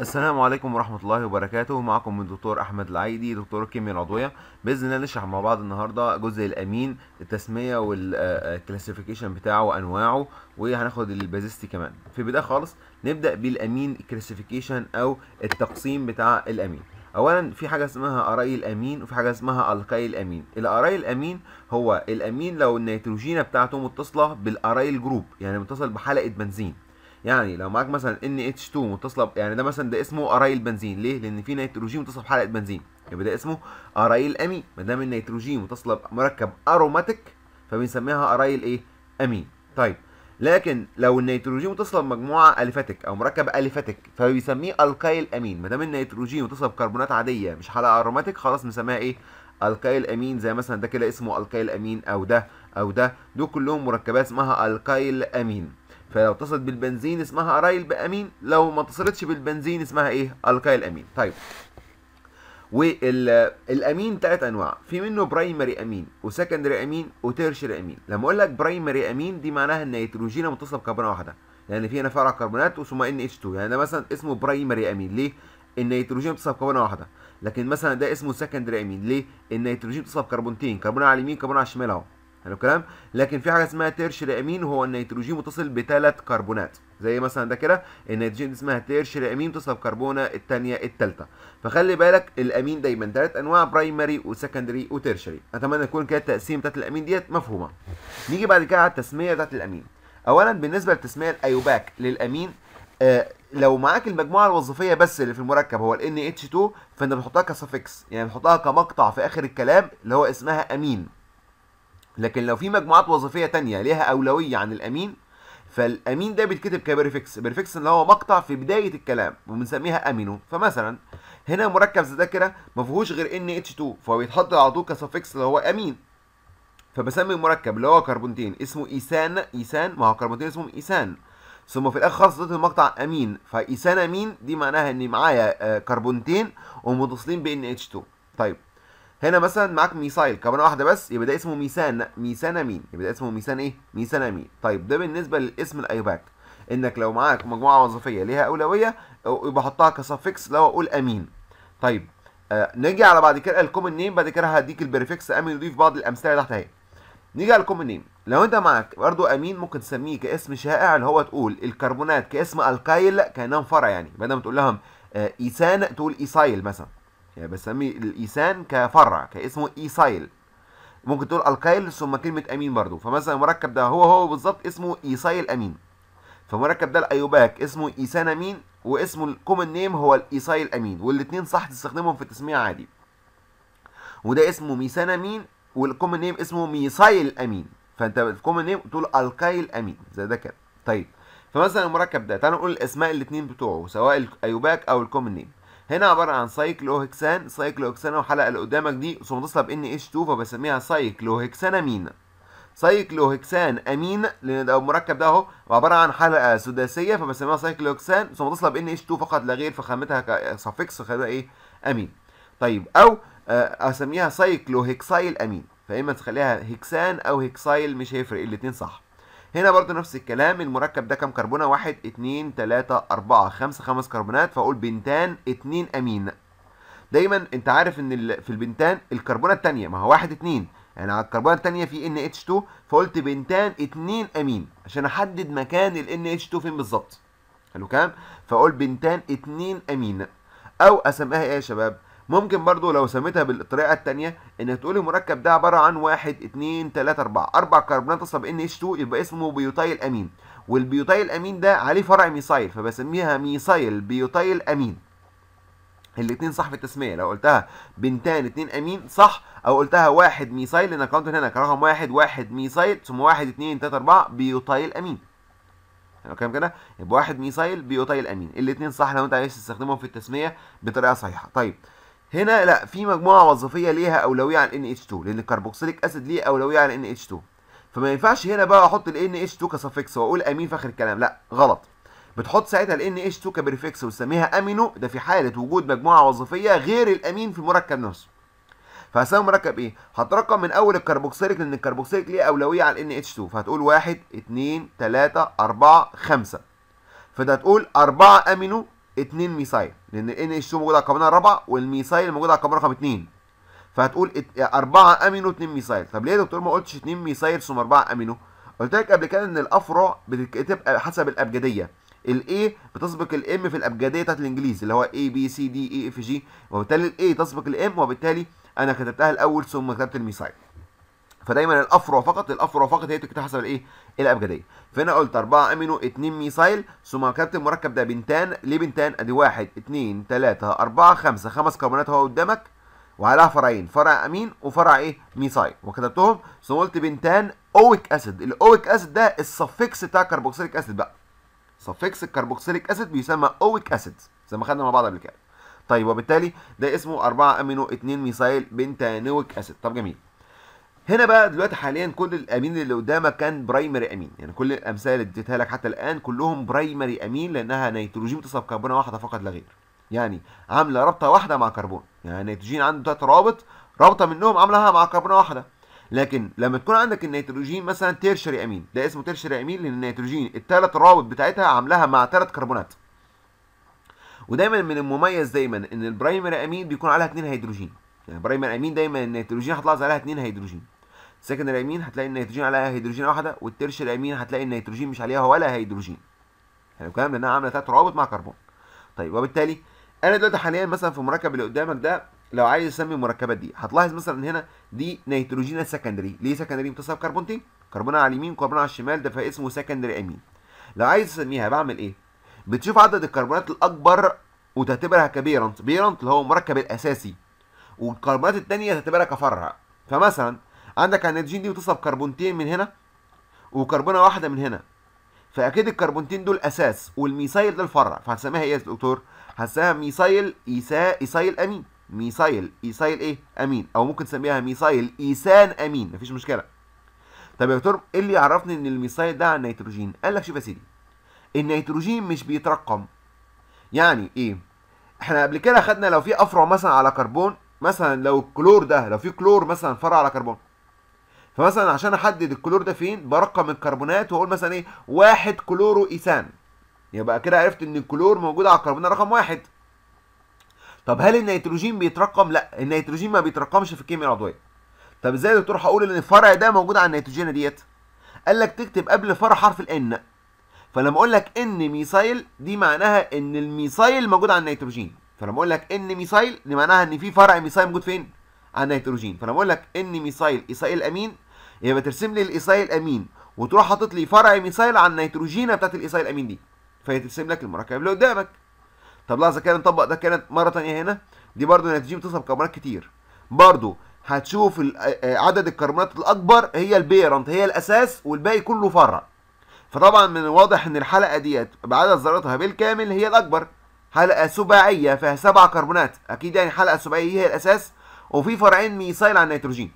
السلام عليكم ورحمة الله وبركاته معكم الدكتور أحمد العيدي دكتور الكيمياء العضوية بإذن الله نشرح مع بعض النهاردة جزء الأمين التسمية والكلاسيفيكيشن بتاعه وأنواعه وهناخد البازيستي كمان في البداية خالص نبدأ بالأمين كلاسيفيكيشن أو التقسيم بتاع الأمين اولا في حاجه اسمها أراي الامين وفي حاجه اسمها القاي الامين الأراي الامين هو الامين لو النيتروجينه بتاعته متصله بالأراي الجروب يعني متصل بحلقه بنزين يعني لو معاك مثلا NH2 متصله ب... يعني ده مثلا ده اسمه ارايل بنزين ليه؟ لان في نيتروجين متصل بحلقه بنزين يبقى ده اسمه ارايل امين ما دام النيتروجين متصله بمركب اروماتيك فبنسميها ارايل ايه؟ امين طيب لكن لو النيتروجين متصله بمجموعه اليفاتيك او مركب اليفاتيك فبيسميه الكايل امين ما دام النيتروجين متصله بكربونات عاديه مش حلقه اروماتيك خلاص بنسميها ايه؟ الكايل امين زي مثلا ده كده اسمه الكايل امين او ده او ده دول كلهم مركبات اسمها الكايل امين فلو اتصلت بالبنزين اسمها ارايل بامين لو ما اتصلتش بالبنزين اسمها ايه الكايل امين طيب والامين تلات انواع في منه برايمري امين وسكندري امين وتيرشري امين لما اقول لك برايمري امين دي معناها ان نيتروجينه متصل بكربونه واحده لان يعني في هنا فرع كربونات وثم ان اتش 2 يعني ده مثلا اسمه برايمري امين ليه النيتروجين بتصل بكربونه واحده لكن مثلا ده اسمه سكندري امين ليه النيتروجين بتصل بكربونتين كربون على اليمين كربون على الشمال اهو حلو الكلام لكن في حاجه اسمها تيرشري امين وهو النيتروجين متصل بثلاث كربونات زي مثلا ده كده النيتروجين اسمها تيرشري امين متصل بكربونه الثانيه الثالثه فخلي بالك الامين دايما ثلاث انواع برايمري وسكندري وتيرشري اتمنى تكون كده التقسيم بتاعت الامين ديت مفهومه نيجي بعد كده على التسميه بتاعت الامين اولا بالنسبه للتسميه الايوباك للامين آه لو معاك المجموعه الوظيفيه بس اللي في المركب هو ال NH2 فانت بتحطها كسفكس يعني بتحطها كمقطع في اخر الكلام اللي هو اسمها امين لكن لو في مجموعات وظيفيه تانية ليها اولويه عن الامين فالامين ده بيتكتب كبريفكس بريفكس اللي هو مقطع في بدايه الكلام وبنسميها امينو فمثلا هنا مركب ذاكره ما فيهوش غير ان اتش 2 فهو بيتحط على طول كسفكس اللي هو امين فبسمي المركب اللي هو كربونتين اسمه ايسان ايسان ما هو كربونتين اسمه ايسان ثم في الاخر خالص ضيت المقطع امين فايسان امين دي معناها ان معايا آه، كربونتين ومتصلين بان اتش 2 طيب هنا مثلا معاك ميسايل كمان واحده بس يبقى ده اسمه ميسان ميسان امين يبقى ده اسمه ميسان ايه ميسان امين طيب ده بالنسبه للاسم الايباك انك لو معاك مجموعه وظيفيه ليها اولويه يبقى حطها كسفكس لو اقول امين طيب آه نيجي على بعد كده الكومن نيم بعد كده هديك البريفكس امين ودي في بعض الامثله تحت اهي نيجي على الكومن نيم لو انت معاك برضه امين ممكن تسميه كاسم شائع اللي هو تقول الكربونات كاسم الكايل كانهم فرع يعني بدل ما تقول لهم آه ايسان تقول ايسايل مثلا يعني بسمي الايسان كفرع كاسمه ايسايل ممكن تقول القايل ثم كلمه امين برضو فمثلا المركب ده هو هو بالظبط اسمه ايسايل امين فمركب ده الايوباك اسمه ايسان امين واسمه الكومن نيم هو الايسايل امين والاثنين صح تستخدمهم في التسميه عادي وده اسمه ميسان امين والكومن نيم اسمه ميسايل امين فانت الكومن نيم تقول القايل امين زي ده كده طيب فمثلا المركب ده تعالى نقول الاسماء الاثنين بتوعه سواء الايوباك او الكومن نيم هنا عباره عن سايكلوهكسان هو الحلقه اللي قدامك دي متصله بان اتش 2 فبسميها امين سايكلوهكسان امين لان ده المركب ده اهو عباره عن حلقه سداسيه فبسميها سايكلوهكسان ثم متصله بان اتش 2 فقط لا غير فخامتها صفيكس فخامتها ايه امين طيب او آه، اسميها سايكلوهكسايل امين فاما تخليها هكسان او هكسايل مش هيفرق الاثنين صح هنا برضو نفس الكلام المركب ده كم كربونه 1 2 3 4 5 5 كربونات فاقول بنتان 2 امين دايما انت عارف ان في البنتان الكربونه الثانيه ما هو 1 2 يعني على الكربونه الثانيه في ان اتش 2 فقلت بنتان 2 امين عشان احدد مكان ال ان اتش 2 فين بالظبط حلو كام فاقول بنتان 2 امين او اسميها ايه يا شباب ممكن برضو لو سميتها بالطريقه الثانيه انك تقول المركب ده عباره عن 1 2 3 4 اربع كربونات اصلا بان اتش 2 يبقى اسمه بيوتايل امين والبيوتايل امين ده عليه فرع ميثايل فبسميها ميثايل بيوتايل امين الاثنين صح في التسميه لو قلتها بنتان اثنين امين صح او قلتها واحد ميثايل لان قانون هناك رقم واحد واحد ميثايل ثم واحد اثنين ثلاثة أربعة بيوتايل امين يعني كلام كده يبقى واحد ميثايل بيوتايل امين الاثنين صح لو انت عايز تستخدمهم في التسميه بطريقه صحيحه طيب هنا لا في مجموعه وظيفيه ليها اولويه عن NH2 لان الكربوكسيليك اسيد ليه اولويه عن NH2 فما ينفعش هنا بقى احط ال NH2 كسفكس واقول امين في اخر الكلام لا غلط بتحط ساعتها ال NH2 كبريفكس وتسميها امينو ده في حاله وجود مجموعه وظيفيه غير الامين في المركب نفسه فهسميه مركب ايه؟ هترقم من اول الكربوكسيليك لان الكربوكسيليك ليه اولويه على NH2 فهتقول 1 2 3 4 5 فده هتقول 4 امينو 2 ميثايل لان ان اتش 2 موجود على الكربون الرابع والميثايل موجود على الكربون رقم 2 فهتقول 4 امينو 2 ميثايل طب ليه يا دكتور ما قلتش 2 ميثايل ثم 4 امينو قلت لك قبل كده ان الافرع بتتكتب حسب الابجديه الاي بتسبق الام في الابجديه بتاعت الانجليزي اللي هو اي بي سي دي اي اف جي وبالتالي الاي تسبق الام وبالتالي انا كتبتها الاول ثم كتبت الميثايل فدايما الافرع فقط الافرع فقط هي تكتب حسب الايه الابجديه فهنا قلت 4 امينو 2 ميثايل ثم كتبت المركب ده بنتان ليه بنتان ادي 1 2 3 4 5 خمس كربونات اهو قدامك وعليها فرعين فرع امين وفرع ايه ميثايل وكتبتهم ثم قلت بنتان اويك اسيد الاويك اسيد ده السفكس بتاع الكربوكسيليك اسيد بقى سفكس الكربوكسيليك اسيد بيسمى اويك اسيد زي ما خدنا مع بعض قبل كده طيب وبالتالي ده اسمه 4 امينو 2 ميثايل بنتانويك اسيد طب جميل هنا بقى دلوقتي حاليا كل الامين اللي قدامك كان برايمري امين يعني كل الامثله اللي اديتها لك حتى الان كلهم برايمري امين لانها نيتروجين بتصب كربونه واحده فقط لا غير يعني عامله رابطه واحده مع كربون يعني النيتروجين عنده ثلاث روابط رابطه منهم عاملها مع كربونه واحده لكن لما تكون عندك النيتروجين مثلا تيرشري امين ده اسمه تيرشري امين لان النيتروجين الثلاث روابط بتاعتها عاملاها مع ثلاث كربونات ودايما من المميز دايما ان البرايمري امين بيكون عليها اثنين هيدروجين يعني البرايمري امين دايما النيتروجين هتلاحظ عليها اثنين هيدروجين السكندري يمين هتلاقي النيتروجين عليها هيدروجين واحده والترش يمين هتلاقي النيتروجين مش عليها ولا هيدروجين حلو الكلام لانها عامله ثلاث روابط مع كربون طيب وبالتالي انا دلوقتي حاليا مثلا في المركب اللي قدامك ده لو عايز اسمي المركبات دي هتلاحظ مثلا ان هنا دي نيتروجين سكندري ليه سكندري متصل بكربونتين كربون على اليمين وكربونها على الشمال ده فاسمه سكندري امين لو عايز اسميها بعمل ايه بتشوف عدد الكربونات الاكبر وتعتبرها كبيرنت بيرنت اللي هو المركب الاساسي والكربونات الثانيه تعتبرها كفرع فمثلا عندك النيتروجين دي بتصب كربونتين من هنا وكربونه واحده من هنا فاكيد الكربونتين دول اساس والميثايل ده الفرع فهنسميها ايه يا دكتور هنسميها ميثايل ايسا ايسايل امين ميثايل ايسايل ايه امين او ممكن تسميها ميثايل ايسان امين مفيش مشكله طب يا دكتور ايه اللي يعرفني ان الميثايل ده على النيتروجين قال لك شوف يا سيدي النيتروجين مش بيترقم يعني ايه احنا قبل كده خدنا لو في افرع مثلا على كربون مثلا لو الكلور ده لو في كلور مثلا فرع على كربون فمثلا عشان احدد الكلور ده فين برقم الكربونات واقول مثلا ايه واحد كلورو ايثان يبقى كده عرفت ان الكلور موجود على الكربونات رقم واحد طب هل النيتروجين بيترقم لا النيتروجين ما بيترقمش في الكيمياء العضويه طب ازاي يا دكتور هقول ان الفرع ده موجود على النيتروجين ديت قال لك تكتب قبل الفرع حرف الان فلما اقول لك ان ميثايل دي معناها ان الميثايل موجود على النيتروجين فلما اقول لك ان ميثايل دي معناها ان في فرع ميثايل موجود فين على النيتروجين فلما اقول لك ان ميثايل ايثايل امين يبقى ترسم لي الايسايل امين وتروح حاطط لي فرع ميثايل على النيتروجينه بتاعت الايسايل امين دي فهي ترسم لك المركب اللي قدامك طب لحظه كده نطبق ده كانت مره ثانيه هنا دي برده النيتروجين بتسحب كربونات كتير برده هتشوف عدد الكربونات الاكبر هي البيرنت هي الاساس والباقي كله فرع فطبعا من الواضح ان الحلقه ديت بعدد ذراتها بالكامل هي الاكبر حلقه سباعيه فيها سبع كربونات اكيد يعني الحلقه السباعيه هي الاساس وفي فرعين ميثايل على النيتروجين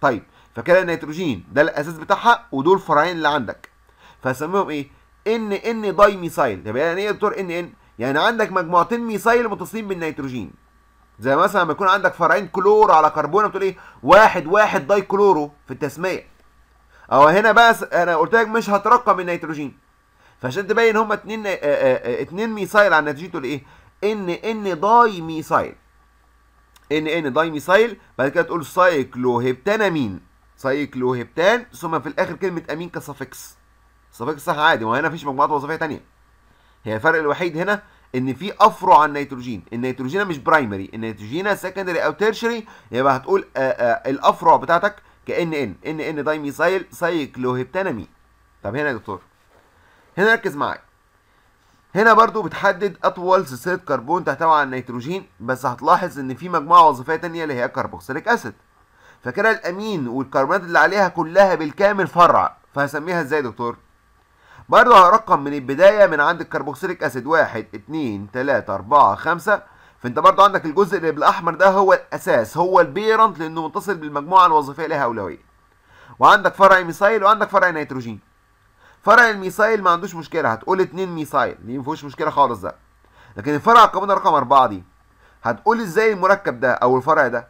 طيب فكده النيتروجين ده الاساس بتاعها ودول فرعين اللي عندك فسميهم ايه ان ان داي ميسايل طب يعني ايه يا دكتور ان ان يعني عندك مجموعتين ميسايل متصلين بالنيتروجين زي مثلا لما يكون عندك فرعين كلور على كربون بتقول ايه واحد واحد داي كلورو في التسميه او هنا بقى انا قلت لك مش هترقم النيتروجين فعشان تبين هما اتنين آه، آه، آه، اتنين ميسايل على النيتروجين تقول ايه ان ان داي ميسايل ان ان داي ميسايل بعد كده تقول سايكلوهبتانامين سايكلوهبتان ثم في الاخر كلمه امين كسفكس سفكس صح عادي ما هنا مفيش مجموعات وظيفيه ثانيه هي الفرق الوحيد هنا ان في افرع عن النيتروجين النيتروجين مش برايمري النيتروجين سكندري او تيرشري يبقى هتقول آآ آه، آآ آه، الافرع بتاعتك كان ان ان ان دايميثايل سايكلوهبتانامي طب هنا يا دكتور هنا ركز معايا هنا برضو بتحدد اطول سلسله كربون تحتوي على النيتروجين بس هتلاحظ ان في مجموعه وظيفيه ثانيه اللي هي كربوكسيليك اسيد فاكرها الامين والكربونات اللي عليها كلها بالكامل فرع فهسميها ازاي يا دكتور برضه هرقم من البدايه من عند الكربوكسيليك اسيد 1 2 3 4 5 فانت برضه عندك الجزء اللي بالاحمر ده هو الاساس هو البيرنت لانه متصل بالمجموعه الوظيفيه لها اولويه وعندك فرع ميثايل وعندك فرع نيتروجين فرع الميثايل ما عندوش مشكله هتقول 2 ميثايل دي ما فيهوش مشكله خالص ده لكن الفرع الكربون رقم 4 دي هتقول ازاي المركب ده او الفرع ده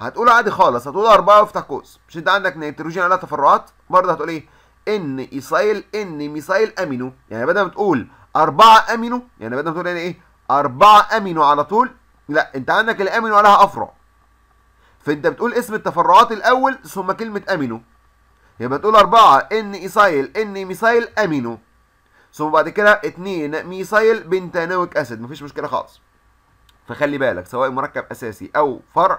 هتقول عادي خالص هتقول أربعة وافتح قوس مش انت عندك نيتروجين على تفرعات برضه هتقول ايه ان ايسايل ان ميسايل امينو يعني بدل ما تقول أربعة امينو يعني بدل ما تقول يعني ايه أربعة امينو على طول لا انت عندك الامينو عليها افرع فانت بتقول اسم التفرعات الاول ثم كلمه امينو يبقى يعني تقول أربعة ان ايسايل ان ميسايل امينو ثم بعد كده اتنين ميسايل بنتانويك اسيد مفيش مشكله خالص فخلي بالك سواء مركب اساسي او فرع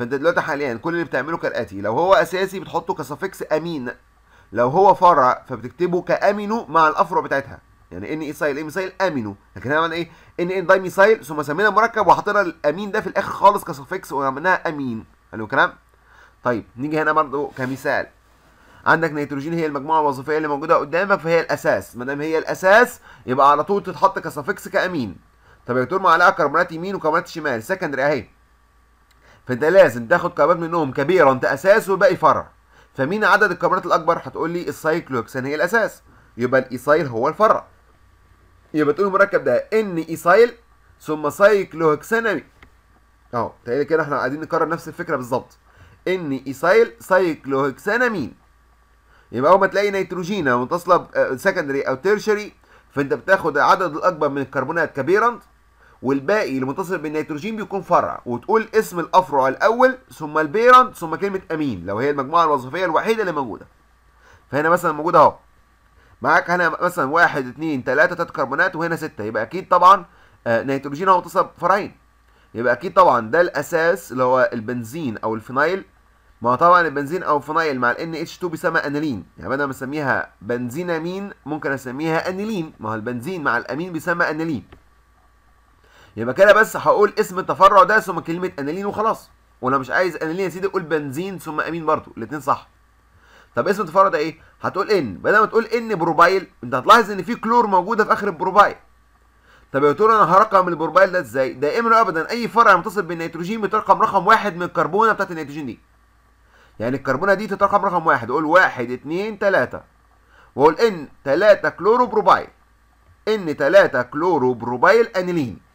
فانت دلوقتي حاليا كل اللي بتعمله كالاتي لو هو اساسي بتحطه كسفكس امين لو هو فرع فبتكتبه كامينو مع الافرع بتاعتها يعني ان اي سايل ايه ميسايل امينو لكن هنا ايه ان ان إيه داي ميسايل ثم سمينا مركب وحطينا الامين ده في الاخر خالص كسفكس وعملناها امين حلو الكلام طيب نيجي هنا برضه كمثال عندك نيتروجين هي المجموعه الوظيفيه اللي موجوده قدامك فهي الاساس ما دام هي الاساس يبقى على طول تتحط كسفكس كامين طب يا دكتور معلقه كربونات يمين وكربونات شمال سكندري اهي فانت لازم تاخد كربات منهم كبيره انت اساس والباقي فرع فمين عدد الكربونات الاكبر هتقول لي السايكلوكسان هي الاساس يبقى الايسايل هو الفرع يبقى تقول المركب ده ان ايسايل ثم سايكلوهكسانامي اهو تقالي كده احنا قاعدين نكرر نفس الفكره بالظبط ان ايسايل سايكلوهكسانامين يبقى اول ما تلاقي نيتروجينه متصله سكندري آه، او تيرشري فانت بتاخد العدد الاكبر من الكربونات كبيرانت والباقي اللي متصل بالنيتروجين بيكون فرع وتقول اسم الافرع الاول ثم البيرن ثم كلمه امين لو هي المجموعه الوظيفيه الوحيده اللي موجوده فهنا مثلا موجود اهو معاك هنا مثلا واحد اثنين ثلاثة 3 كربونات وهنا ستة يبقى أكيد طبعا آه، نيتروجين هو متصل بفرعين يبقى أكيد طبعا ده الأساس اللي هو البنزين أو الفينايل ما هو طبعا البنزين أو الفينايل مع الان NH2 بيسمى أنيلين يعني بدل ما أسميها بنزينامين ممكن أسميها أنيلين ما هو البنزين مع الأمين بيسمى أنيلين يبقى كده بس هقول اسم التفرع ده ثم كلمه انالين وخلاص ولو مش عايز انالين يا سيدي قول بنزين ثم امين برضه الاثنين صح طب اسم التفرع ده ايه هتقول ان بدل ما تقول ان بروبايل انت هتلاحظ ان في كلور موجوده في اخر البروبايل طب يا ترى انا هرقم البروبايل ده ازاي دائما ابدا اي فرع متصل بالنيتروجين بترقم رقم واحد من الكربونه بتاعت النيتروجين دي يعني الكربونه دي تترقم رقم واحد اقول واحد اثنين ثلاثه واقول ان ثلاثه كلورو بروبايل ان ثلاثه كلورو بروبايل انيلين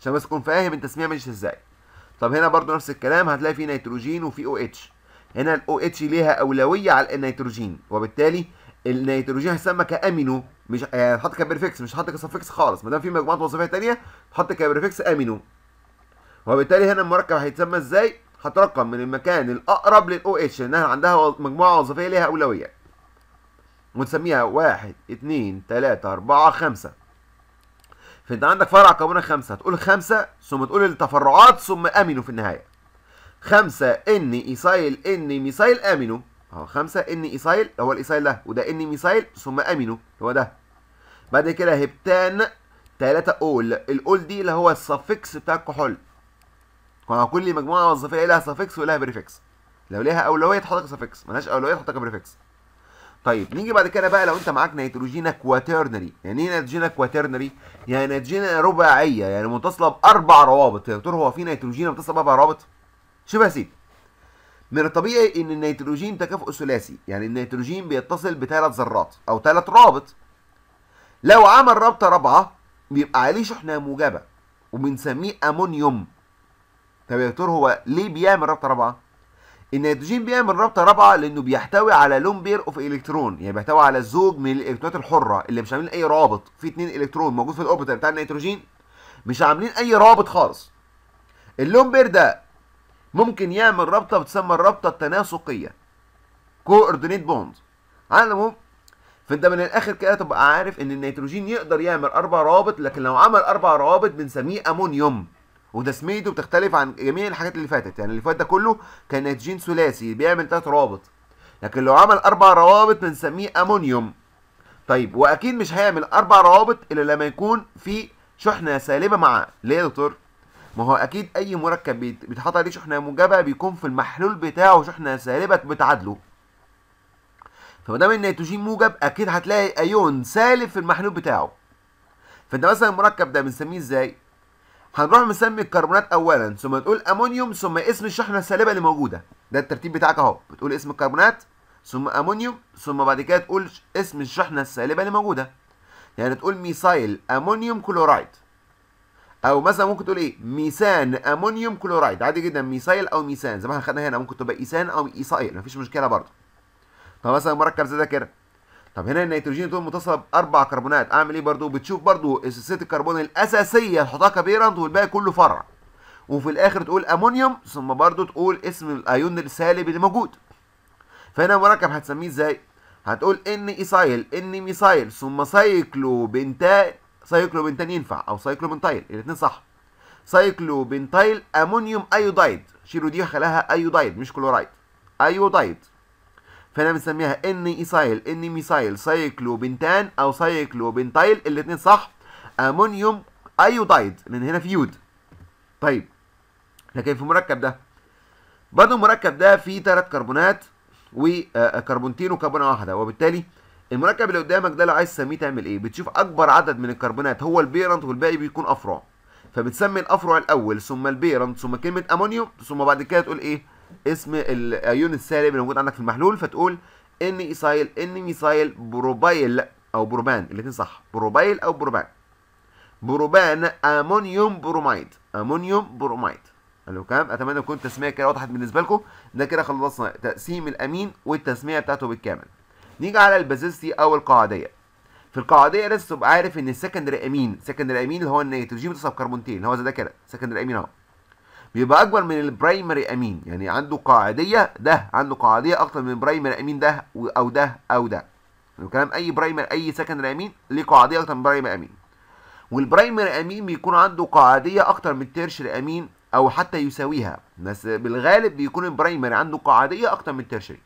عشان بس تكون فاهم التسميه ماشيه ازاي طب هنا برضو نفس الكلام هتلاقي في نيتروجين وفي او اتش هنا الاو اتش ليها اولويه على النيتروجين وبالتالي النيتروجين هيسمى كامينو مش آه، هتحط كبريفكس مش هتحط كسفكس خالص ما دام في مجموعات وظيفيه ثانيه تحط كبريفكس امينو وبالتالي هنا المركب هيتسمى ازاي هترقم من المكان الاقرب للاو اتش لانها عندها مجموعه وظيفيه ليها اولويه ونسميها واحد اتنين تلاتة أربعة خمسة فانت عندك فرع كربون خمسة هتقول خمسة ثم تقول التفرعات ثم امينو في النهاية خمسة ان ايسايل ان ميسايل امينو اهو خمسة ان ايسايل هو الايسايل ده وده ان ميسايل ثم امينو هو ده بعد كده هبتان تلاتة اول الاول دي اللي هو السفكس بتاع الكحول كل مجموعة وظيفية لها سفكس ولها بريفكس لو ليها اولوية تحط لك سفكس ملهاش اولوية تحط لك بريفكس طيب نيجي بعد كده بقى لو انت معاك نيتروجينا كواترنري يعني ايه نيتروجينا كواترنري يعني نيتروجينا رباعيه يعني متصله باربع روابط يا دكتور هو في نيتروجينا متصله باربع روابط يا سيدي من الطبيعي ان النيتروجين تكافؤ ثلاثي يعني النيتروجين بيتصل بثلاث ذرات او ثلاث روابط لو عمل رابطه رابعه بيبقى عليه شحنه موجبه وبنسميه امونيوم طب يا دكتور هو ليه بيعمل رابطه رابعه النيتروجين بيعمل رابطه رابعه لانه بيحتوي على لون بير اوف الكترون يعني بيحتوي على زوج من الالكترونات الحره اللي مش عاملين اي رابط في اتنين الكترون موجود في الاوربيتال بتاع النيتروجين مش عاملين اي رابط خالص اللون بير ده ممكن يعمل رابطه بتسمى الرابطه التناسقيه كوردينيت بوند على العموم فانت من الاخر كده تبقى عارف ان النيتروجين يقدر يعمل اربع روابط لكن لو عمل اربع روابط بنسميه امونيوم وتسميته بتختلف عن جميع الحاجات اللي فاتت يعني اللي فات ده كله كان نيتروجين ثلاثي بيعمل ثلاث روابط لكن لو عمل اربع روابط بنسميه امونيوم طيب واكيد مش هيعمل اربع روابط الا لما يكون في شحنه سالبه معاه ليه يا دكتور ما هو اكيد اي مركب بيتحط عليه شحنه موجبه بيكون في المحلول بتاعه شحنه سالبه بتعادله فما دام النيتروجين موجب اكيد هتلاقي ايون سالب في المحلول بتاعه فانت مثلا المركب ده بنسميه ازاي هنروح مسمي الكربونات اولا ثم نقول امونيوم ثم اسم الشحنه السالبه اللي موجوده ده الترتيب بتاعك اهو بتقول اسم الكربونات ثم امونيوم ثم بعد كده تقول اسم الشحنه السالبه اللي موجوده يعني تقول ميثايل امونيوم كلورايد او مثلا ممكن تقول ايه ميثان امونيوم كلورايد عادي جدا ميثايل او ميثان زي ما احنا خدنا هنا ممكن تبقى ايثان او ايثايل مفيش مشكله برضه فمثلا مركب زي ده كده طب هنا النيتروجين دول متصله باربع كربونات اعمل ايه برضو بتشوف برضو اساسات الكربون الاساسيه تحطها كبيرنت والباقي كله فرع وفي الاخر تقول امونيوم ثم برضو تقول اسم الايون السالب اللي موجود فهنا المركب هتسميه ازاي هتقول ان ايسايل ان ميسايل ثم سايكلو بنتا سايكلو بنتان ينفع او سايكلو بنتايل الاثنين صح سايكلو بنتايل امونيوم ايودايد شيلوا دي وخلاها ايودايد مش كلورايد ايودايد فانا بنسميها ان ايسايل ان ميسايل سايكلوبنتان او سايكلوبنتايل الاثنين صح امونيوم ايودايد لان هنا طيب، في يود طيب لكن في المركب ده برضه المركب ده فيه ثلاث كربونات وكربونتين آه، آه، وكربونه واحده وبالتالي المركب اللي قدامك ده لو عايز تسميه تعمل ايه بتشوف اكبر عدد من الكربونات هو البيرنت والباقي بيكون افرع فبتسمي الافرع الاول ثم البيرنت ثم كلمه امونيوم ثم بعد كده تقول ايه اسم الايون السالب اللي موجود عندك في المحلول فتقول ان ايسايل ان ميسايل بروبايل او بروبان الاثنين صح بروبايل او بروبان بروبان امونيوم بروميد امونيوم بروميد الو كام اتمنى تكون التسميه كده وضحت بالنسبه لكم ده كده خلصنا تقسيم الامين والتسميه بتاعته بالكامل نيجي على البازيستي او القاعديه في القاعديه لازم تبقى عارف ان السكندري امين سكندري امين اللي هو النيتروجين بتصب كربونتين هو زي ده كده سكندري امين اهو بيبقى اكبر من البرايمري امين يعني عنده قاعديه ده عنده قاعديه اكتر من برايمري امين ده او ده او ده يعني كلام اي برايمر اي سكندري امين ليه قاعديه اكتر من برايمري امين والبرايمري امين بيكون عنده قاعديه اكتر من التيرشري امين او حتى يساويها بس بالغالب بيكون البرايمري عنده قاعديه اكتر من التيرشري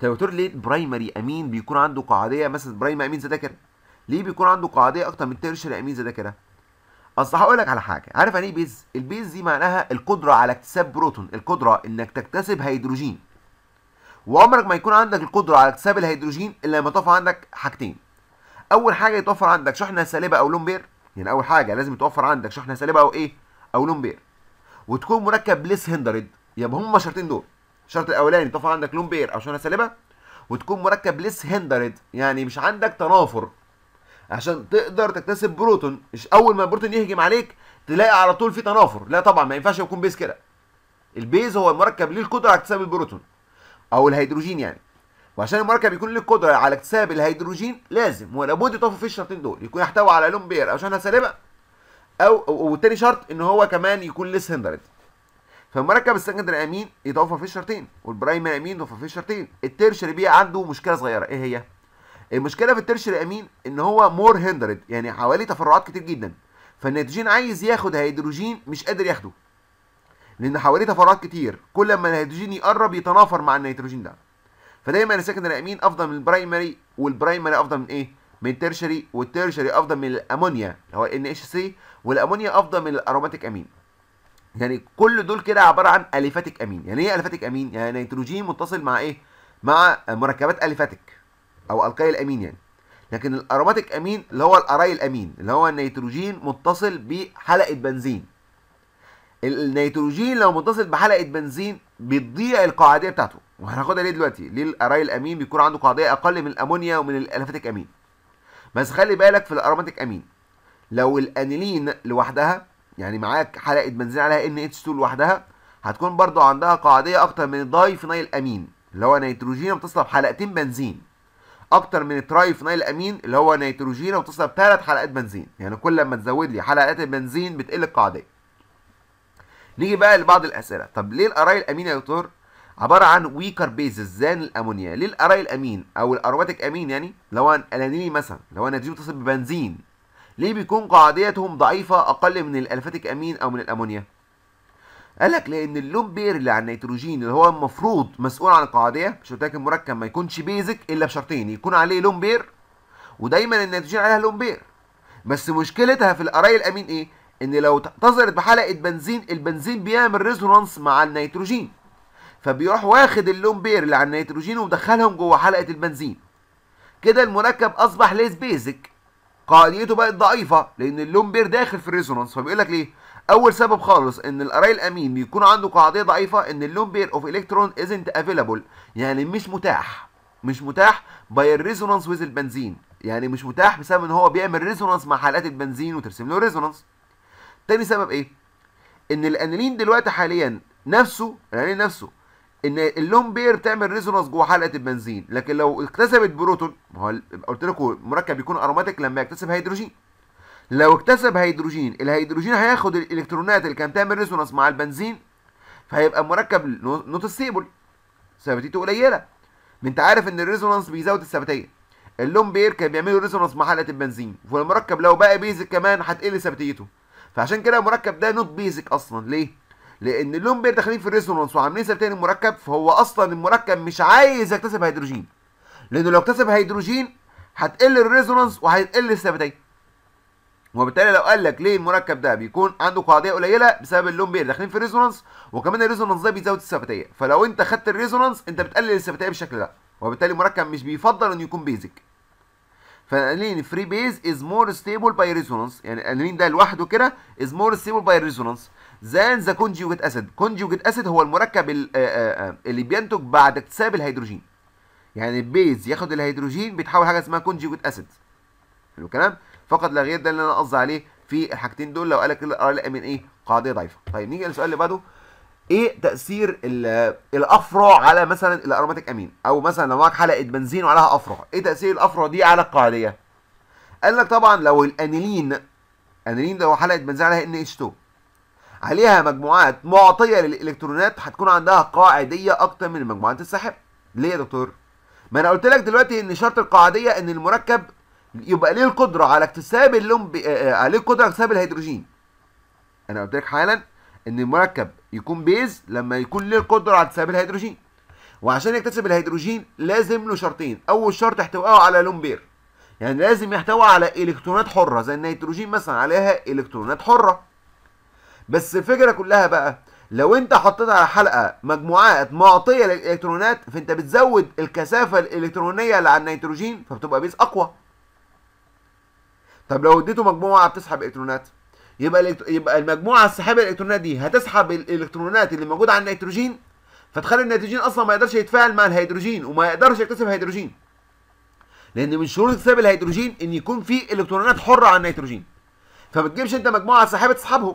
طب يا ليه البرايمري امين بيكون عنده قاعديه مثلا برايمري امين زي ده كده ليه بيكون عنده قاعديه اكتر من التيرشري امين زي ده كده اصل هقول لك على حاجه عارف يعني ايه بيز البيز دي معناها القدره على اكتساب بروتون القدره انك تكتسب هيدروجين وعمرك ما يكون عندك القدره على اكتساب الهيدروجين الا لما توفر عندك حاجتين اول حاجه يتوفر عندك شحنه سالبه او لومبير بير يعني اول حاجه لازم يتوفر عندك شحنه سالبه او ايه او لومبير بير وتكون مركب ليس هندرد يبقى هم الشرطين دول الشرط الاولاني يتوفر عندك لومبير بير او شحنه سالبه وتكون مركب ليس هندرد يعني مش عندك تنافر عشان تقدر تكتسب بروتون مش اول ما البروتون يهجم عليك تلاقي على طول في تنافر لا طبعا ما ينفعش يكون بيز كده البيز هو المركب ليه القدره على اكتساب البروتون او الهيدروجين يعني وعشان المركب يكون ليه القدره على اكتساب الهيدروجين لازم ولابد يطفي فيه الشرطين دول يكون يحتوي على لون بير او شحنه سالبه او والتاني شرط ان هو كمان يكون ليس هندرد فالمركب السكندر امين يتوفر فيه الشرطين والبرايمر امين يتوفر فيه الشرطين التيرشري بيه عنده مشكله صغيره ايه هي؟ المشكله في الترشري امين ان هو مور هندرد يعني حوالي تفرعات كتير جدا فالنيتروجين عايز ياخد هيدروجين مش قادر ياخده لان حواليه تفرعات كتير كل ما الهيدروجين يقرب يتنافر مع النيتروجين ده فدايما السكندري امين افضل من البرايمري والبرايمري افضل من ايه من الترشري والترشري افضل من الامونيا اللي هو ان اتش سي والامونيا افضل من الاروماتيك امين يعني كل دول كده عباره عن اليفاتيك امين يعني ايه اليفاتيك امين يعني نيتروجين متصل مع ايه مع مركبات اليفاتيك او القايل امين يعني لكن الاروماتيك امين اللي هو الارايل امين اللي هو النيتروجين متصل بحلقه بنزين النيتروجين لو متصل بحلقه بنزين بتضيع القاعديه بتاعته وهناخدها ليه دلوقتي ليه الارايل امين بيكون عنده قاعديه اقل من الامونيا ومن الالفاتيك امين بس خلي بالك في الاروماتيك امين لو الانيلين لوحدها يعني معاك حلقه بنزين عليها ان اتش 2 لوحدها هتكون برضو عندها قاعديه اكتر من الداي فينايل امين اللي هو نيتروجين متصله بحلقتين بنزين اكتر من التراي فينايل امين اللي هو نيتروجين وتصل ثلاث حلقات بنزين يعني كل ما تزود لي حلقات البنزين بتقل القاعديه نيجي بقى لبعض الاسئله طب ليه الاراي الامين يا دكتور عباره عن ويكر بيزز زي الامونيا ليه الاراي الامين او الاروماتيك امين يعني اللي هو الانيلي مثلا اللي هو دي بتصل ببنزين ليه بيكون قاعديتهم ضعيفه اقل من الالفاتيك امين او من الامونيا قال لك لان اللون بير اللي على النيتروجين اللي هو المفروض مسؤول عن القاعديه مش قلت المركب ما يكونش بيزك الا بشرطين يكون عليه لون بير ودايما النيتروجين عليها لون بير بس مشكلتها في القراي الامين ايه ان لو اتظهرت بحلقه بنزين البنزين بيعمل ريزونانس مع النيتروجين فبيروح واخد اللون بير اللي على النيتروجين ومدخلهم جوه حلقه البنزين كده المركب اصبح ليس بيزك قاعديته بقت ضعيفه لان اللون بير داخل في الريزونانس فبيقول لك ليه اول سبب خالص ان الاراي الامين بيكون عنده قاعديه ضعيفه ان اللون بير اوف الكترون ازنت افيلابل يعني مش متاح مش متاح باي الريزونانس ويز البنزين يعني مش متاح بسبب ان هو بيعمل ريزونانس مع حلقات البنزين وترسم له ريزونانس تاني سبب ايه ان الانيلين دلوقتي حاليا نفسه الانيلين يعني إيه نفسه ان اللون بير بتعمل ريزونانس جوه حلقه البنزين لكن لو اكتسبت بروتون ما هو قلت لكم المركب بيكون اروماتيك لما يكتسب هيدروجين لو اكتسب هيدروجين الهيدروجين هياخد الالكترونات اللي كانت تعمل ريسونانس مع البنزين فهيبقى مركب نوت ستيبل ثباتيته قليله ما انت عارف ان الريزونانس بيزود الثباتيه بير كان بيعملوا ريزونانس مع حلقه البنزين فالمركب لو بقى بيزك كمان هتقل ثباتيته فعشان كده المركب ده نوت بيزك اصلا ليه لان بير داخلين في الريزونانس وعاملين ثباتيه للمركب فهو اصلا المركب مش عايز يكتسب هيدروجين لانه لو اكتسب هيدروجين هتقل الريزونانس وهتقل الثباتيه وبالتالي لو قال لك ليه المركب ده بيكون عنده قاعديه قليله بسبب اللون بير داخلين في ريزونانس وكمان الريزونانس ده بيزود الثباتيه فلو انت خدت الريزونانس انت بتقلل الثباتيه بالشكل ده وبالتالي المركب مش بيفضل انه يكون بيزك فالانين فري بيز از مور ستيبل باي ريزونانس يعني الانين ده لوحده كده از مور ستيبل باي ريزونانس زان ذا كونجوجيت اسيد كونجوجيت اسيد هو المركب آه، آه، آه، اللي بينتج بعد اكتساب الهيدروجين يعني البيز ياخد الهيدروجين بيتحول حاجه اسمها كونجوجيت اسيد حلو الكلام فقط لا غير ده اللي انا قصدي عليه في الحاجتين دول لو قالك قال من ايه قاعده ضعيفه طيب نيجي للسؤال اللي بعده ايه تاثير الافرع على مثلا الاروماتيك امين او مثلا لو معاك حلقه بنزين وعليها افرع ايه تاثير الافرع دي على القاعديه قال لك طبعا لو الانيلين انيلين ده هو حلقه بنزين عليها ان اتش 2 عليها مجموعات معطيه للالكترونات هتكون عندها قاعديه اكتر من المجموعات الساحبه ليه يا دكتور ما انا قلت لك دلوقتي ان شرط القاعديه ان المركب يبقى ليه القدره على اكتساب اللون ب... آه، آه، عليه القدره على اكتساب الهيدروجين انا قلت لك حالا ان المركب يكون بيز لما يكون ليه القدره على اكتساب الهيدروجين وعشان يكتسب الهيدروجين لازم له شرطين اول شرط احتوائه على لون بير يعني لازم يحتوي على الكترونات حره زي النيتروجين مثلا عليها الكترونات حره بس الفكره كلها بقى لو انت حطيت على حلقه مجموعات معطيه للالكترونات فانت بتزود الكثافه الالكترونيه اللي على النيتروجين فبتبقى بيز اقوى طب لو اديته مجموعه بتسحب الكترونات يبقى يبقى المجموعه السحابه الالكترونات دي هتسحب الالكترونات اللي موجوده على النيتروجين فتخلي النيتروجين اصلا ما يقدرش يتفاعل مع الهيدروجين وما يقدرش يكتسب هيدروجين لان من شروط اكتساب الهيدروجين ان يكون في الكترونات حره على النيتروجين فما تجيبش انت مجموعه سحابه تسحبهم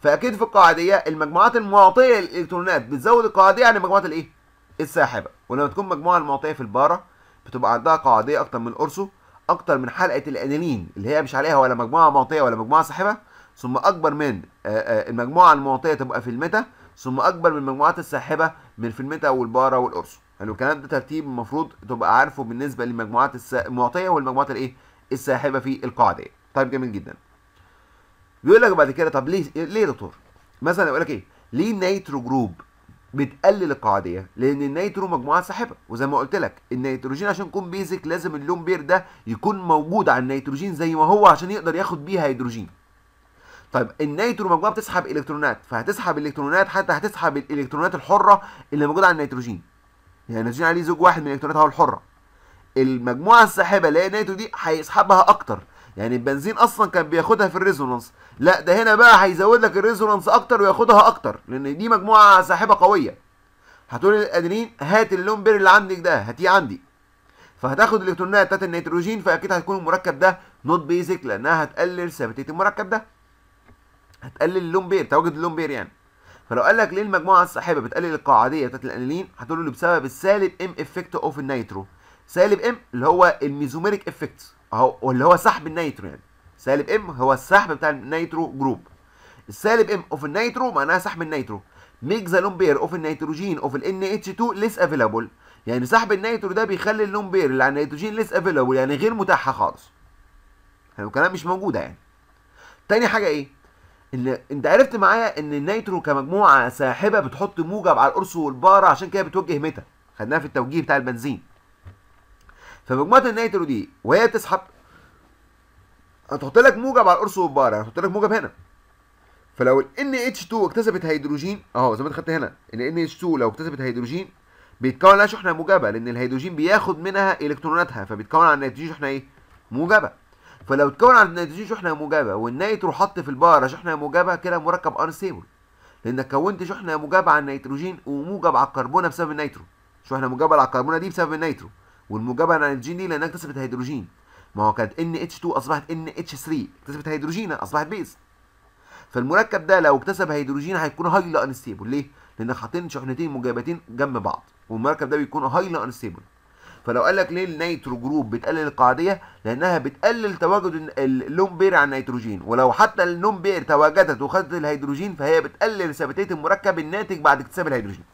فاكيد في القاعديه المجموعات المعطيه للالكترونات بتزود القاعديه عن المجموعات الايه الساحبه ولما تكون مجموعه المعطيه في الباره بتبقى عندها قاعديه اكتر من القرصه اكتر من حلقه الانيلين اللي هي مش عليها ولا مجموعه معطيه ولا مجموعه ساحبه ثم اكبر من آه، آه، المجموعه المعطيه تبقى في الميتا ثم اكبر من المجموعات الساحبه من في الميتا والبارا والارس حلو يعني الكلام ده ترتيب المفروض تبقى عارفه بالنسبه للمجموعات المعطيه والمجموعات الايه الساحبه في القاعده طيب جميل جدا بيقول لك بعد كده طب ليه ليه يا دكتور مثلا يقول لك ايه ليه نيترو جروب بتقلل القاعديه لان النيترو مجموعه ساحبه وزي ما قلت لك النيتروجين عشان يكون بيزك لازم اللون بير ده يكون موجود على النيتروجين زي ما هو عشان يقدر ياخد بيه هيدروجين طيب النيترو مجموعه بتسحب الكترونات فهتسحب الكترونات حتى هتسحب الالكترونات الحره اللي موجوده على النيتروجين يعني النيتروجين عليه زوج واحد من الالكترونات هو الحره المجموعه الساحبه اللي هي النيترو دي هيسحبها اكتر يعني البنزين اصلا كان بياخدها في الريزونانس لا ده هنا بقى هيزود لك الريزونانس اكتر وياخدها اكتر لان دي مجموعه ساحبه قويه هتقول للادرين هات اللون بير اللي عندك ده هاتيه عندي فهتاخد الالكترونات بتاعت النيتروجين فاكيد هتكون المركب ده نوت بيزك لانها هتقلل ثابتيه المركب ده هتقلل اللون بير تواجد اللون بير يعني فلو قال لك ليه المجموعه الساحبه بتقلل القاعديه بتاعت الانيلين هتقول له بسبب السالب ام افكت اوف النيترو سالب ام اللي هو الميزوميريك افكت اهو واللي هو سحب النيترو يعني سالب ام هو السحب بتاع النيترو جروب السالب ام اوف النيترو معناها سحب النيترو ميك ذا لومبير اوف النيتروجين اوف ال اتش 2 ليس افيلابل يعني سحب النيترو ده بيخلي اللومبير اللي على النيتروجين ليس افيلابل يعني غير متاحه خالص حلو الكلام مش موجوده يعني تاني حاجه ايه ان انت عرفت معايا ان النيترو كمجموعه ساحبه بتحط موجب على القرص والبار عشان كده بتوجه ميتا خدناها في التوجيه بتاع البنزين فمجموعه النيترو دي وهي بتسحب هتحط لك موجب على القرص والبار يعني هتحط لك موجب هنا فلو ال NH2 اكتسبت هيدروجين اهو زي ما انت خدت هنا ال NH2 لو اكتسبت هيدروجين بيتكون لها شحنه موجبه لان الهيدروجين بياخد منها الكتروناتها فبيتكون على النيتروجين شحنه ايه؟ موجبه فلو اتكون على النيتروجين شحنه موجبه والنيترو حط في البارة شحنه موجبه كده مركب انستيبل لانك كونت شحنه موجبه على النيتروجين وموجب على الكربونه بسبب النيترو شحنه موجبه على الكربونه دي بسبب النيترو والمجابهه عن الجين دي إيه لانها اكتسبت هيدروجين ما هو كانت NH2 اصبحت NH3 اكتسبت هيدروجين اصبحت بيز فالمركب ده لو اكتسب هيدروجين هيكون هايلا انستيبل ليه؟ لان حاطين شحنتين مجابتين جنب بعض والمركب ده بيكون هايلا انستيبل فلو قال لك ليه النيترو جروب بتقلل القاعديه لانها بتقلل تواجد اللون بير عن النيتروجين ولو حتى اللون بير تواجدت وخدت الهيدروجين فهي بتقلل ثباتيه المركب الناتج بعد اكتساب الهيدروجين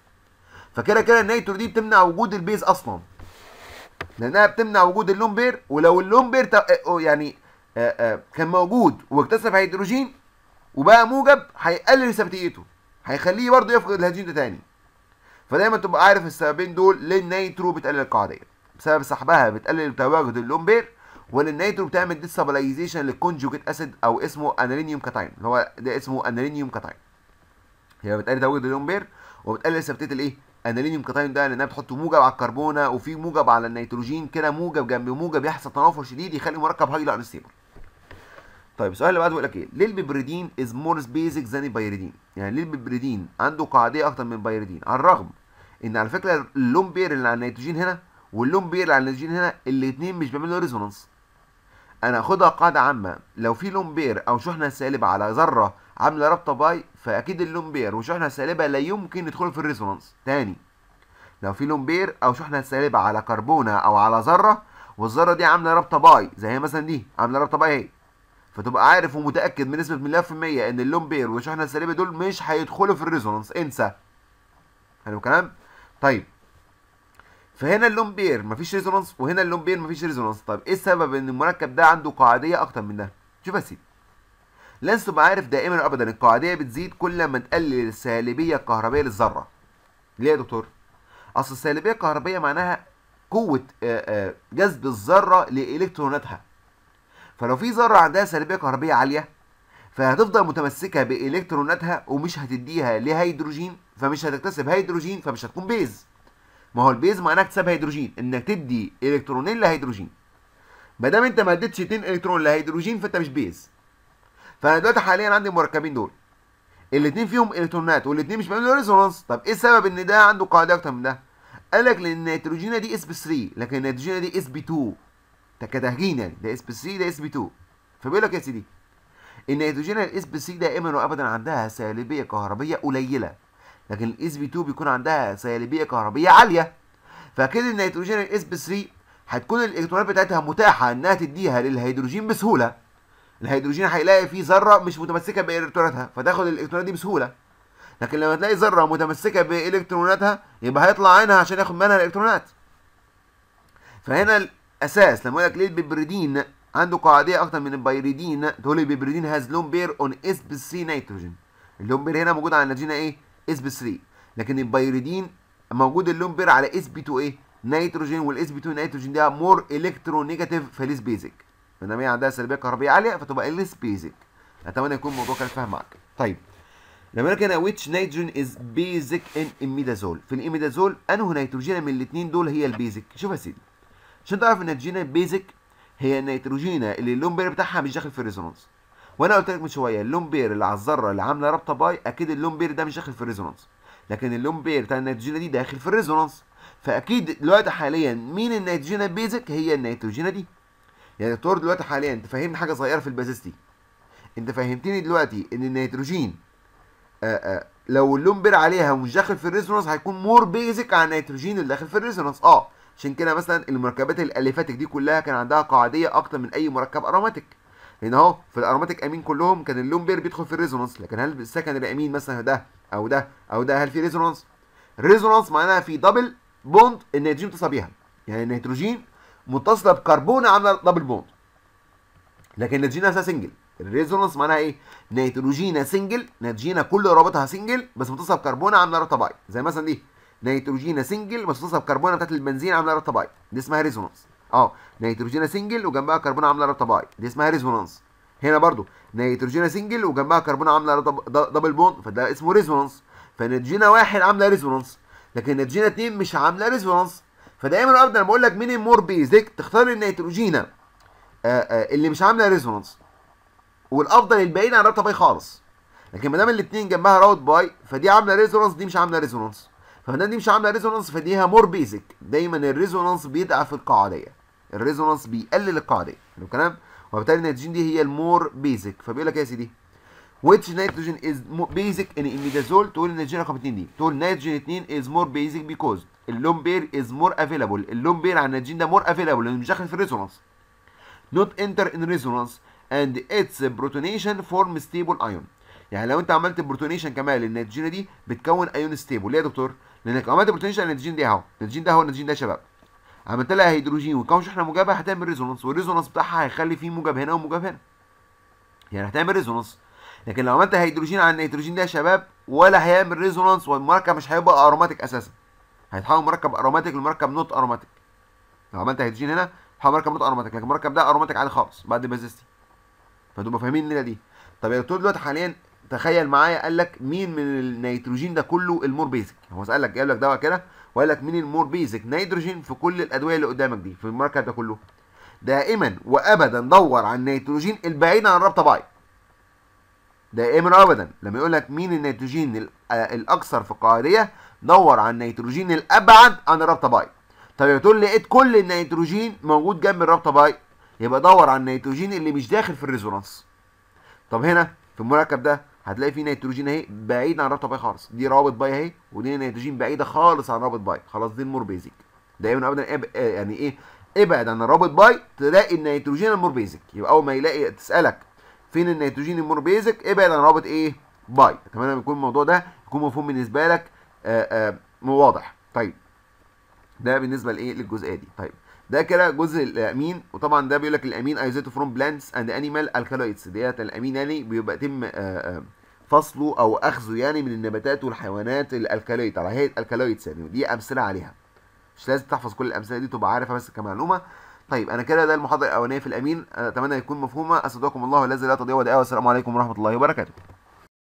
فكده كده النيترو دي بتمنع وجود البيز اصلا لانها بتمنع وجود اللون بير ولو اللون بير آه، آه، يعني آه، كان موجود واكتسب هيدروجين وبقى موجب هيقلل ثبتيته هيخليه برضه يفقد الهيدروجين ده تاني فدايما تبقى عارف السببين دول ليه النيترو بتقلل القاعده بسبب سحبها بتقلل تواجد اللون بير وللنيترو بتعمل ديستابلايزيشن للكونجوجيت اسيد او اسمه انالينيوم كاتاين اللي هو ده اسمه انالينيوم كاتاين هي بتقلل تواجد اللون بير وبتقلل ثبتيه الايه انالينيوم كاتايون ده لانها بتحط موجب على الكربونه وفي موجب على النيتروجين كده موجب جنب موجب يحصل تنافر شديد يخلي المركب هايلا انستيبل طيب السؤال اللي بعده بيقول لك ايه ليه البيبريدين از مور بيزك ذان البيريدين يعني ليه البيبريدين عنده قاعديه اكتر من البيريدين على الرغم ان على فكره اللون بير اللي على النيتروجين هنا واللون بير اللي على النيتروجين هنا الاثنين مش بيعملوا ريزونانس انا اخدها قاعده عامه لو في لون بير او شحنه سالبه على ذره عامله رابطه باي فاكيد اللون بير وشحنه سالبه لا يمكن يدخلوا في الريزونانس تاني لو في لون بير او شحنه سالبه على كربونه او على ذره والذره دي عامله رابطه باي زي هي مثلا دي عامله رابطه باي اهي فتبقى عارف ومتاكد من نسبه مليار في الميه ان اللون بير والشحنه السالبه دول مش هيدخلوا في الريزونانس انسى حلو الكلام طيب فهنا اللون بير مفيش ريزونانس وهنا اللون بير مفيش ريزونانس طيب ايه السبب ان المركب ده عنده قاعديه اكتر من ده شوف يا سيدي لازم تبقى عارف دائما وابدا القاعديه بتزيد كل ما تقلل السالبيه الكهربائيه للذره ليه يا دكتور اصل السالبيه الكهربائيه معناها قوه آه، آه، جذب الذره لالكتروناتها فلو في ذره عندها سالبيه كهربائيه عاليه فهتفضل متمسكه بالكتروناتها ومش هتديها لهيدروجين فمش هتكتسب هيدروجين فمش هتكون بيز ما هو البيز معناه اكتساب هيدروجين انك تدي الكترونين لهيدروجين ما دام انت ما اديتش 2 الكترون لهيدروجين فانت مش بيز فانا دلوقتي حاليا عندي المركبين دول الاثنين فيهم الكترونات والاثنين مش بيعملوا ريزونانس طب ايه السبب ان ده عنده قاعده اكتر من ده قال لك لان النيتروجينه دي اس بي 3 لكن النيتروجينه دي اس بي 2 ده كتهجين يعني ده اس بي 3 ده اس بي 2 فبيقول لك يا سيدي النيتروجين الاس بي 3 دائما وابدا عندها سالبيه كهربيه قليله لكن الاس بي 2 بيكون عندها سالبيه كهربيه عاليه فاكيد النيتروجين الاس بي 3 هتكون الالكترونات بتاعتها متاحه انها تديها للهيدروجين بسهوله الهيدروجين هيلاقي فيه ذره مش متمسكه بالكتروناتها فتاخد الالكترونات دي بسهوله لكن لما تلاقي ذره متمسكه بالكتروناتها يبقى هيطلع عينها عشان ياخد منها الالكترونات فهنا الاساس لما يقول لك ليه الببريدين عنده قاعديه اكتر من البيريدين تقول لي الببريدين هاز لون بير اون اس بي 3 نيتروجين اللون بير هنا موجود على النيتروجين ايه اس بي 3 لكن البيريدين موجود اللون بير على اس بي 2 ايه نيتروجين والاس بي 2 نيتروجين ده مور الكترونيجاتيف فليس بيزك بينما هي عندها سلبيه كهربيه عاليه فتبقى ليس بيزك اتمنى يكون الموضوع كان فاهم معاك طيب لما هنا ويتش نيتروجين از بيزك ان اميدازول في الاميدازول انه نيتروجين من الاثنين دول هي البيزك شوف يا سيدي عشان تعرف ان النيتروجينه بيزك هي النيتروجين اللي اللون بير بتاعها مش داخل في الريزونانس وانا قلت لك من شويه اللون بير اللي على الذره اللي عامله رابطه باي اكيد اللون بير ده مش داخل في الريزونانس لكن اللون بير بتاع النيتروجين دي داخل في الريزونانس فاكيد دلوقتي حاليا مين النيتروجين بيزك هي النيتروجين دي يعني التيار دلوقتي حاليا انت فاهمني حاجه صغيره في البازيس دي انت فهمتني دلوقتي ان النيتروجين آآ آآ لو اللون بير عليها ومش داخل في الريزونانس هيكون مور بيزك عن النيتروجين اللي داخل في الريزونانس اه عشان كده مثلا المركبات الاليفاتيك دي كلها كان عندها قاعديه اكتر من اي مركب اروماتيك لان اهو في الاروماتيك امين كلهم كان اللون بير بيدخل في الريزونانس لكن هل السكندري امين مثلا ده او ده او ده هل في ريزونانس؟ ريزونانس معناها في دبل بوند النيتروجين بتصل بيها يعني النيتروجين متصله بكربون عامله دبل بوند لكن نيتروجينها سنجل الريزونانس معناها ايه نيتروجينا سنجل نتجينا كل رابطها سنجل بس متصله بكربون عامله رابطه زي مثلا دي نيتروجينا سنجل بس متصله بكربون بتاعت البنزين عامله رابطه دي اسمها ريزونانس اه نيتروجينا سنجل وجنبها كربون عامله رابطه دي اسمها ريزونانس هنا برضو نيتروجينا سنجل وجنبها كربون عامله دبل بوند فده اسمه ريزونانس فنيتروجينا واحد عامله ريزونانس لكن نتجينا اتنين مش عامله ريزونانس فدايما ابدا انا بقول لك مين المور بيزك تختار النيتروجينا آه، آه، اللي مش عامله ريزونانس والافضل الباقيين عن رابطه باي خالص لكن ما دام الاثنين جنبها راوت باي فدي عامله ريزونانس دي مش عامله ريزونانس فما دام دي مش عامله ريزونانس فديها مور بيزك دايما الريزونانس بيضعف القاعديه الريزونانس بيقلل القاعديه حلو الكلام وبالتالي النيتروجين دي هي المور بيزك فبيقول لك إيه يا سيدي which nitrogen is basic in imidazole تقول النيتروجين رقم 2 دي تقول نيتروجين 2 is more basic because اللون بير از مور افيلابل اللون بير عن الجين ده مور افيلابل لانه مش داخل في الريزونانس نوت انتر ان ريزونانس اند اتس بروتونيشن فورم ستيبل ايون يعني لو انت عملت بروتونيشن كمان للنيتروجين دي بتكون ايون ستيبل ليه يا دكتور؟ لانك عملت بروتونيشن للنيتروجين دي اهو النيتروجين ده هو النيتروجين ده يا شباب عملت لها هيدروجين وكون شحنه موجبه هتعمل ريزونانس والريزونانس بتاعها هيخلي فيه موجب هنا وموجب هنا يعني هتعمل ريزونانس لكن لو عملت هيدروجين على النيتروجين ده يا شباب ولا هيعمل ريزونانس والمركب مش هيبقى اروماتيك اساسا هيتحول مركب اروماتيك لمركب نوت اروماتيك لو عملت هيدروجين هنا هيتحول مركب نوت اروماتيك لكن المركب ده اروماتيك عادي خالص بعد البازيستي فتبقوا فاهمين الليله دي طب يا دكتور دلوقتي حاليا تخيل معايا قال لك مين من النيتروجين ده كله المور بيزك هو سأل لك جايب لك دواء كده وقال لك مين المور بيزك نيتروجين في كل الادويه اللي قدامك دي في المركب ده كله دائما وابدا دور على النيتروجين البعيد عن الرابطه باي دائما ابدا لما يقول لك مين النيتروجين آه، الاكثر فقاريه دور على النيتروجين الابعد عن الرابطه باي طب يا تقول لقيت كل النيتروجين موجود جنب الرابطه باي يبقى دور على النيتروجين اللي مش داخل في الريزونانس طب هنا في المركب ده هتلاقي فيه نيتروجين اهي بعيد عن رابطه باي خالص دي رابط باي اهي ودي نيتروجين بعيده خالص عن رابط باي خلاص دي المور بيزك دايما ابدا آه، يعني ايه ابعد عن الرابط باي تلاقي النيتروجين المور بيزك يبقى اول ما يلاقي تسالك فين النيتروجين المور بيزك ابعد عن رابط ايه باي اتمنى يكون الموضوع ده يكون مفهوم بالنسبه لك آآ آه، آه، واضح طيب ده بالنسبه لايه للجزئيه دي طيب ده كده جزء الامين وطبعا ده بيقول لك الامين ايزيتو فروم بلانتس اند انيمال الكالويدز ديت الامين يعني بيبقى يتم آه، فصله او اخذه يعني من النباتات والحيوانات الالكالويد على هيئه الكالويدز يعني ودي امثله عليها مش لازم تحفظ كل الامثله دي تبقى عارفها بس كمعلومه طيب انا كده ده المحاضره الاولانيه في الامين اتمنى يكون مفهومه اسعدكم الله الذي لا تضيع ودائعه والسلام عليكم ورحمه الله وبركاته